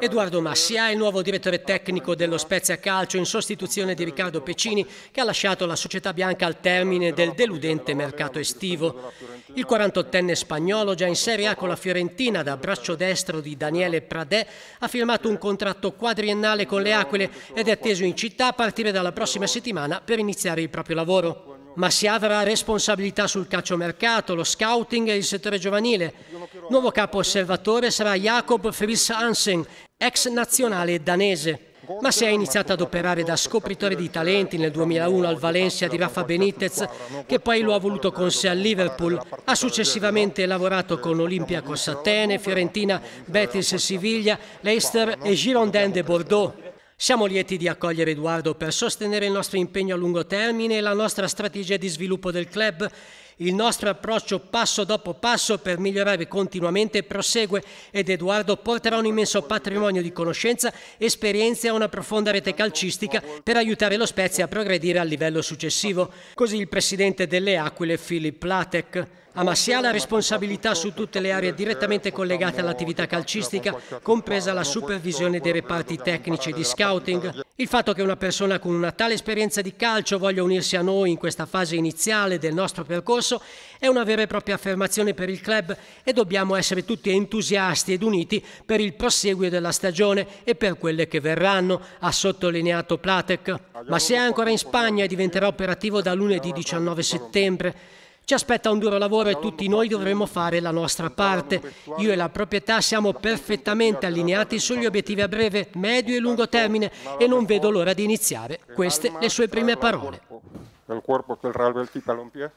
Edoardo Massia ah, è il nuovo direttore tecnico dello Spezia Calcio in sostituzione di Riccardo Pecini che ha lasciato la società bianca al termine del deludente mercato estivo. Il 48enne spagnolo, già in Serie A con la Fiorentina da braccio destro di Daniele Pradè, ha firmato un contratto quadriennale con le Aquile ed è atteso in città a partire dalla prossima settimana per iniziare il proprio lavoro ma si avrà responsabilità sul calciomercato, lo scouting e il settore giovanile. Nuovo capo osservatore sarà Jacob Fris Hansen, ex nazionale danese. Ma si è iniziato ad operare da scopritore di talenti nel 2001 al Valencia di Rafa Benitez, che poi lo ha voluto con sé al Liverpool. Ha successivamente lavorato con Olimpia Cossatene, Fiorentina, Betis Siviglia, Leicester e Girondin de Bordeaux. Siamo lieti di accogliere Edoardo per sostenere il nostro impegno a lungo termine e la nostra strategia di sviluppo del club il nostro approccio passo dopo passo per migliorare continuamente prosegue ed Edoardo porterà un immenso patrimonio di conoscenza, esperienze e una profonda rete calcistica per aiutare lo Spezia a progredire al livello successivo. Così il presidente delle Aquile, Philip Platek. A Massia la responsabilità su tutte le aree direttamente collegate all'attività calcistica, compresa la supervisione dei reparti tecnici di scouting. Il fatto che una persona con una tale esperienza di calcio voglia unirsi a noi in questa fase iniziale del nostro percorso scorso, è una vera e propria affermazione per il club e dobbiamo essere tutti entusiasti ed uniti per il proseguio della stagione e per quelle che verranno, ha sottolineato Platek. Ma se è ancora in Spagna e diventerà operativo da lunedì 19 settembre. Ci aspetta un duro lavoro e tutti noi dovremo fare la nostra parte. Io e la proprietà siamo perfettamente allineati sugli obiettivi a breve, medio e lungo termine e non vedo l'ora di iniziare. Queste le sue prime parole. corpo Real